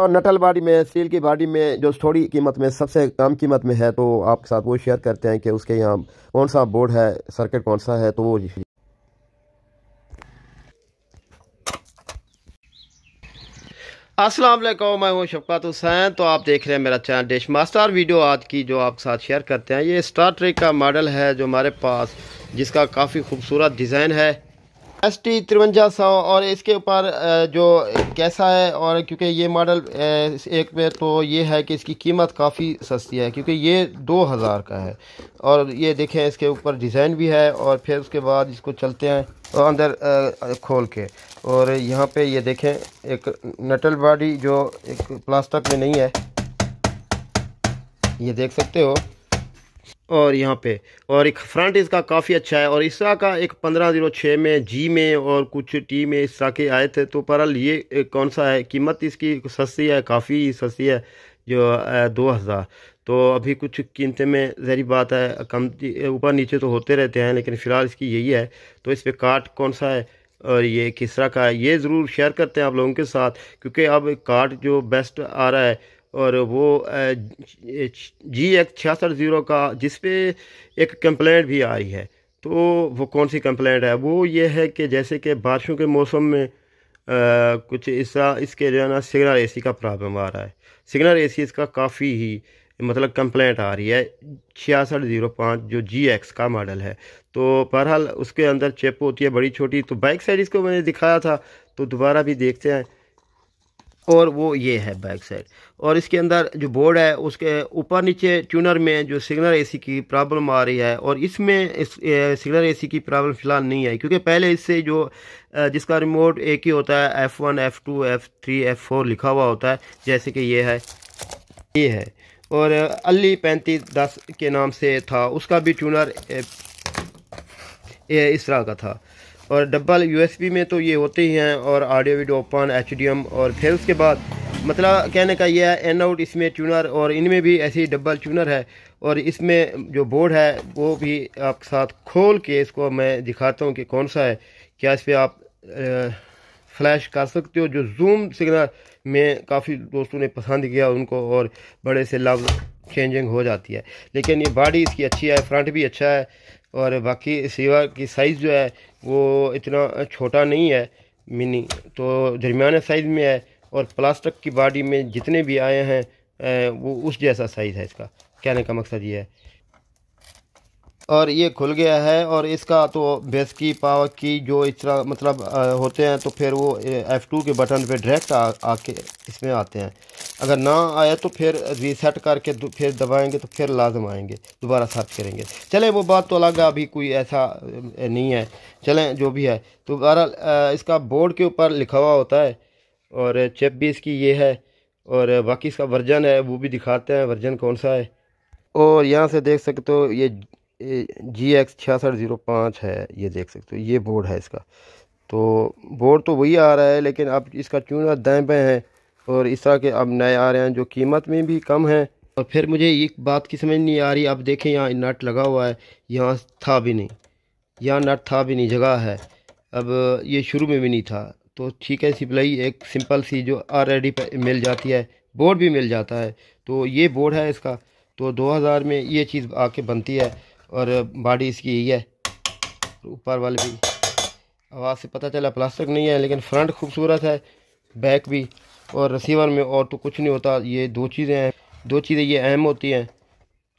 और नटल बॉडी में स्टील की बॉडी में जो थोड़ी कीमत में सबसे कम कीमत में है तो आपके साथ वो शेयर करते हैं कि उसके यहाँ कौन सा बोर्ड है सर्किट कौन सा है तो वो असलम मैं हूँ शफकत हुसैन तो आप देख रहे हैं मेरा चैनल डिश मास्टर वीडियो आज की जो आपके साथ शेयर करते हैं ये स्टार ट्रेक का मॉडल है जो हमारे पास जिसका काफ़ी खूबसूरत डिज़ाइन है एस टी तिरवंजा सौ और इसके ऊपर जो कैसा है और क्योंकि ये मॉडल एक में तो ये है कि इसकी कीमत काफ़ी सस्ती है क्योंकि ये दो हज़ार का है और ये देखें इसके ऊपर डिज़ाइन भी है और फिर उसके बाद इसको चलते हैं और अंदर खोल के और यहाँ पे ये देखें एक नटल बॉडी जो एक प्लास्टिक में नहीं है ये देख सकते हो और यहाँ पे और एक फ्रंट इसका काफ़ी अच्छा है और इस तरह का एक पंद्रह जीरो छः में जी में और कुछ टी में इस तरह के आए थे तो परल ये कौन सा है कीमत इसकी सस्ती है काफ़ी सस्ती है जो दो हज़ार तो अभी कुछ कीमतें में जहरी बात है कम ऊपर नीचे तो होते रहते हैं लेकिन फ़िलहाल इसकी यही है तो इस पर काट कौन सा है और ये किस तरह का है ये ज़रूर शेयर करते हैं आप लोगों के साथ क्योंकि अब कार्ड जो बेस्ट आ रहा है और वो जी एक्स छियासठ ज़ीरो का जिस पे एक कंप्लेंट भी आई है तो वो कौन सी कंप्लेंट है वो ये है कि जैसे कि बारिशों के मौसम में आ, कुछ ऐसा इसके जो है ना सिग्नल एसी का प्रॉब्लम आ रहा है सिग्नल एसी इसका काफ़ी ही मतलब कंप्लेंट आ रही है छियासठ ज़ीरो पाँच जो जी एक्स का मॉडल है तो बहरहाल उसके अंदर चेप होती है बड़ी छोटी तो बाइक साइड इसको मैंने दिखाया था तो दोबारा भी देखते हैं और वो ये है बैक साइड और इसके अंदर जो बोर्ड है उसके ऊपर नीचे ट्यूनर में जो सिग्नल एसी की प्रॉब्लम आ रही है और इसमें इस सिग्नल एसी की प्रॉब्लम फिलहाल नहीं आई क्योंकि पहले इससे जो जिसका रिमोट एक ही होता है F one F two F three F four लिखा हुआ होता है जैसे कि ये है ये है और अली पैंतीस दस के नाम से था उसका भी ट्यूनर इस तरह का था और डब्बल यूएसबी में तो ये होते ही हैं और ऑडियो वीडियो ओपन एच और फिर उसके बाद मतलब कहने का ये है एन आउट इसमें ट्यूनर और इनमें भी ऐसी डब्बल ट्यूनर है और इसमें जो बोर्ड है वो भी आपके साथ खोल के इसको मैं दिखाता हूँ कि कौन सा है क्या इस पर आप फ्लैश कर सकते हो जो जूम सिग्नल में काफ़ी दोस्तों ने पसंद किया उनको और बड़े से लव चेंजिंग हो जाती है लेकिन ये बॉडी इसकी अच्छी है फ्रंट भी अच्छा है और बाकी सीवर की साइज़ जो है वो इतना छोटा नहीं है मिनी तो दरमियाना साइज़ में है और प्लास्टिक की बॉडी में जितने भी आए हैं वो उस जैसा साइज़ है इसका कहने का मकसद ये है और ये खुल गया है और इसका तो बेस की पावर की जो इस तरह मतलब होते हैं तो फिर वो एफ़ टू के बटन पे डायरेक्ट आके इसमें आते हैं अगर ना आया तो फिर रीसेट करके फिर दबाएंगे तो फिर लाजम आएंगे दोबारा सर्च करेंगे चलें वो बात तो अलग है अभी कोई ऐसा नहीं है चलें जो भी है तो बहरहाल इसका बोर्ड के ऊपर लिखा हुआ होता है और चिप भी इसकी ये है और बाकी इसका वर्जन है वो भी दिखाते हैं वर्जन कौन सा है और यहाँ से देख सकते हो ये जी एक्स छियासठ ज़ीरो पाँच है ये देख सकते हो ये बोर्ड है इसका तो बोर्ड तो वही आ रहा है लेकिन अब इसका चूना दाएँ बाएँ है और तरह के अब नए आ रहे हैं जो कीमत में भी कम हैं और फिर मुझे एक बात की समझ नहीं आ रही अब देखें यहाँ नट लगा हुआ है यहाँ था भी नहीं यहाँ नट था भी नहीं जगह है अब ये शुरू में भी नहीं था तो ठीक है सिप्लाई एक सिंपल सी जो ऑलरेडी मिल जाती है बोर्ड भी मिल जाता है तो ये बोर्ड है इसका तो 2000 में ये चीज़ आके बनती है और बॉडी इसकी यही है ऊपर वाले भी आवाज़ से पता चला प्लास्टिक नहीं है लेकिन फ्रंट खूबसूरत है बैक भी और रिसीवर में और तो कुछ नहीं होता ये दो चीज़ें हैं दो चीज़ें ये अहम होती हैं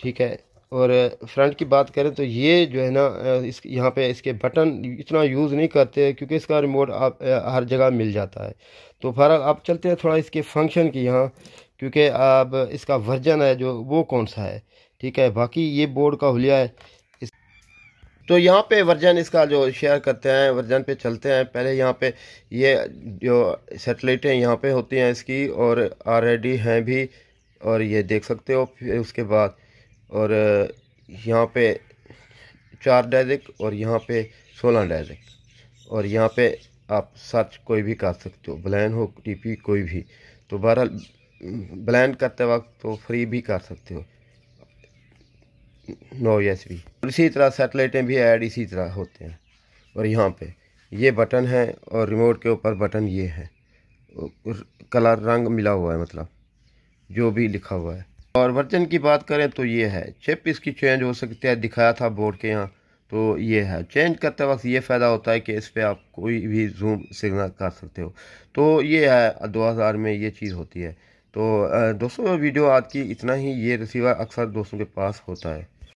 ठीक है और फ्रंट की बात करें तो ये जो है ना इस यहाँ पे इसके बटन इतना यूज़ नहीं करते क्योंकि इसका रिमोट आप हर जगह मिल जाता है तो फिर आप चलते हैं थोड़ा इसके फंक्शन की यहाँ क्योंकि अब इसका वर्जन है जो वो कौन सा है ठीक है बाकी ये बोर्ड का हुलिया है तो यहाँ पे वर्जन इसका जो शेयर करते हैं वर्जन पे चलते हैं पहले यहाँ पे ये जो सेटेलाइटें यहाँ पे होती हैं इसकी और ऑलरेडी हैं भी और ये देख सकते हो फिर उसके बाद और यहाँ पे चार डेजिक और यहाँ पे सोलह डेजिक और यहाँ पे आप सर्च कोई भी कर सकते हो ब्लैन हो टीपी कोई भी तो बहरहाल ब्लैंड करते वक्त तो फ्री भी कर सकते हो नो यस और इसी तरह सेटेलाइटें भी ऐड इसी तरह होते हैं और यहाँ पे ये बटन है और रिमोट के ऊपर बटन ये है कलर रंग मिला हुआ है मतलब जो भी लिखा हुआ है और वर्जन की बात करें तो ये है चिप इसकी चेंज हो सकती है दिखाया था बोर्ड के यहाँ तो ये है चेंज करते वक्त ये फ़ायदा होता है कि इस पर आप कोई भी जूम सिग्नल कर सकते हो तो ये है दो हज़ार में ये चीज़ होती है तो दोस्तों वीडियो आज की इतना ही ये रिसीवर अक्सर दोस्तों के पास होता है